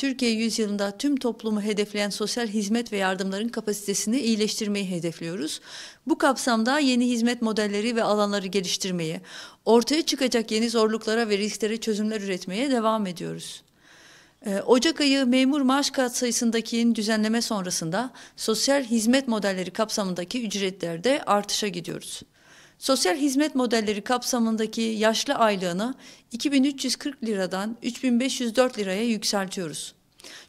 Türkiye yüzyılında tüm toplumu hedefleyen sosyal hizmet ve yardımların kapasitesini iyileştirmeyi hedefliyoruz. Bu kapsamda yeni hizmet modelleri ve alanları geliştirmeyi, ortaya çıkacak yeni zorluklara ve risklere çözümler üretmeye devam ediyoruz. Ee, Ocak ayı memur maaş kat katsayısındaki düzenleme sonrasında sosyal hizmet modelleri kapsamındaki ücretlerde artışa gidiyoruz. Sosyal hizmet modelleri kapsamındaki yaşlı aylığını 2340 liradan 3504 liraya yükseltiyoruz.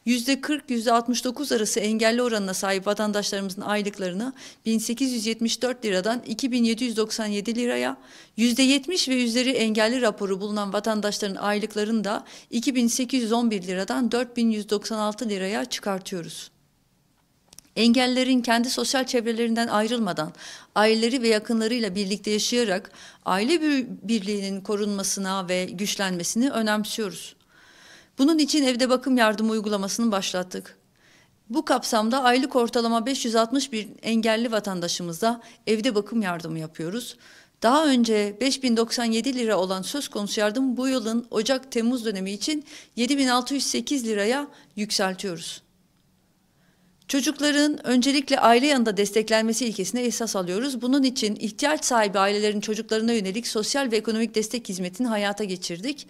%40-69 arası engelli oranına sahip vatandaşlarımızın aylıklarını 1874 liradan 2797 liraya, %70 ve üzeri engelli raporu bulunan vatandaşların aylıklarını da 2811 liradan 4196 liraya çıkartıyoruz engellerin kendi sosyal çevrelerinden ayrılmadan aileleri ve yakınlarıyla birlikte yaşayarak aile birliğinin korunmasına ve güçlenmesini önemsiyoruz. Bunun için evde bakım yardımı uygulamasını başlattık. Bu kapsamda aylık ortalama 560 bir engelli vatandaşımıza evde bakım yardımı yapıyoruz. Daha önce 5097 lira olan söz konusu yardım bu yılın Ocak-Temmuz dönemi için 7608 liraya yükseltiyoruz. Çocukların öncelikle aile yanında desteklenmesi ilkesine esas alıyoruz. Bunun için ihtiyaç sahibi ailelerin çocuklarına yönelik sosyal ve ekonomik destek hizmetini hayata geçirdik.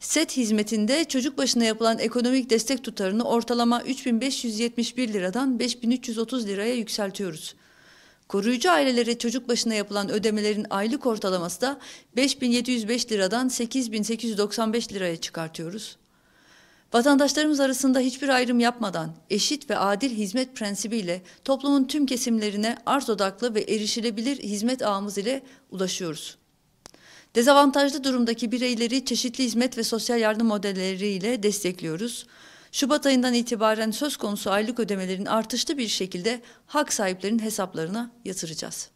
SET hizmetinde çocuk başına yapılan ekonomik destek tutarını ortalama 3571 liradan 5330 liraya yükseltiyoruz. Koruyucu ailelere çocuk başına yapılan ödemelerin aylık ortalaması da 5705 liradan 8895 liraya çıkartıyoruz. Vatandaşlarımız arasında hiçbir ayrım yapmadan eşit ve adil hizmet prensibiyle toplumun tüm kesimlerine arz odaklı ve erişilebilir hizmet ağımız ile ulaşıyoruz. Dezavantajlı durumdaki bireyleri çeşitli hizmet ve sosyal yardım modelleriyle destekliyoruz. Şubat ayından itibaren söz konusu aylık ödemelerin artışlı bir şekilde hak sahiplerinin hesaplarına yatıracağız.